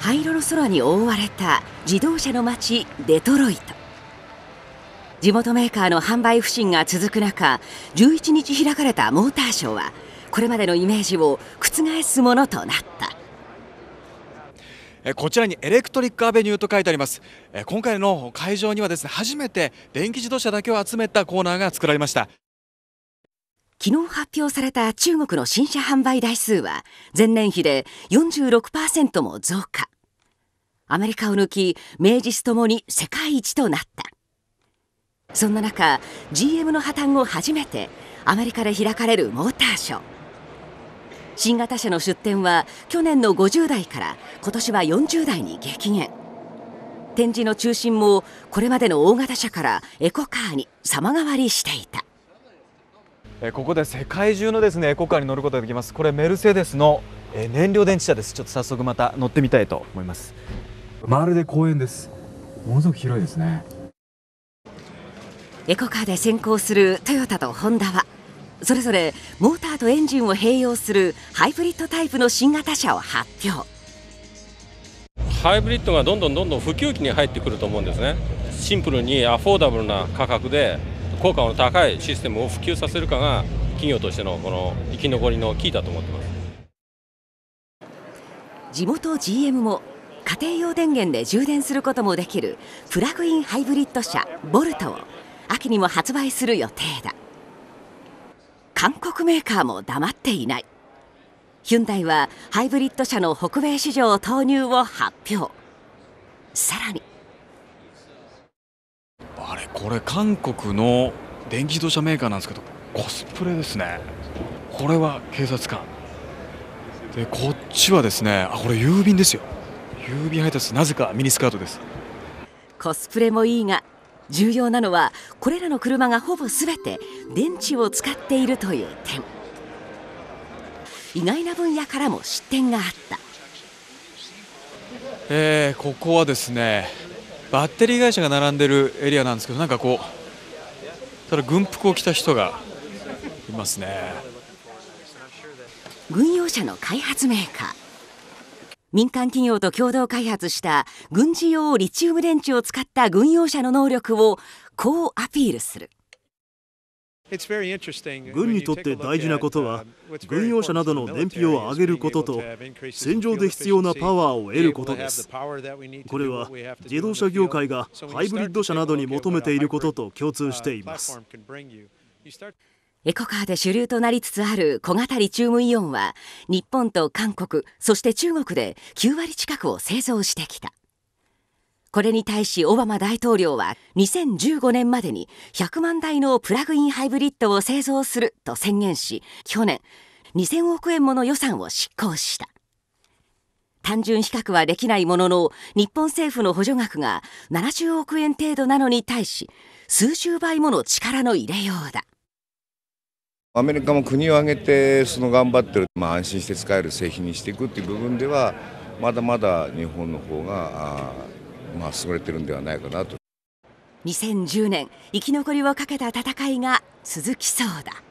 灰色の空に覆われた自動車の街デトロイト地元メーカーの販売不振が続く中11日開かれたモーターショーはこれまでのイメージを覆すものとなったこちらにエレクトリックアベニューと書いてあります今回の会場にはですね初めて電気自動車だけを集めたコーナーが作られました昨日発表された中国の新車販売台数は前年比で46%も増加アメリカを抜き名実ともに世界一となったそんな中 GM の破綻後初めてアメリカで開かれるモーターショー新型車の出展は去年の50代から今年は40代に激減展示の中心もこれまでの大型車からエコカーに様変わりしていたここで世界中のですねエコカーに乗ることができますこれメルセデスの燃料電池車ですちょっと早速また乗ってみたいと思いますまるで公園ですものすごく広いですねエコカーで先行するトヨタとホンダはそれぞれモーターとエンジンを併用するハイブリッドタイプの新型車を発表ハイブリッドがどんどんどんどん普及期に入ってくると思うんですねシンプルにアフォーダブルな価格で効果の高いシステムを普及させるかが企業としてのこの生き残りのキーだと思ってます地元 GM も家庭用電源で充電することもできるプラグインハイブリッド車ボルトを秋にも発売する予定だ韓国メーカーも黙っていないヒュンダイはハイブリッド車の北米市場投入を発表さらにあれこれ韓国の電気自動車メーカーなんですけどコスプレですねこれは警察官でこっちはですねあこれ郵便ですよ郵便配達なぜかミニスカートですコスプレもいいが重要なのはこれらの車がほぼ全て電池を使っているという点意外な分野からも失点があったえー、ここはですねバッテリー会社が並んでるエリアなんですけどなんかこうただ軍服を着た人がいますね軍用車の開発メーカー民間企業と共同開発した軍事用リチウム電池を使った軍用車の能力をこうアピールする。軍にとって大事なことは軍用車などの燃費を上げることと戦場で必要なパワーを得ることですこれは自動車業界がハイブリッド車などに求めていることと共通していますエコカーで主流となりつつある小型リチウムイオンは日本と韓国そして中国で9割近くを製造してきたこれに対しオバマ大統領は2015年までに100万台のプラグインハイブリッドを製造すると宣言し去年2000億円もの予算を執行した単純比較はできないものの日本政府の補助額が70億円程度なのに対し数十倍もの力の入れようだアメリカも国を挙げてその頑張ってる、まあ、安心して使える製品にしていくっていう部分ではまだまだ日本の方がまあ、優れてるんではないかなと2010年生き残りをかけた戦いが続きそうだ。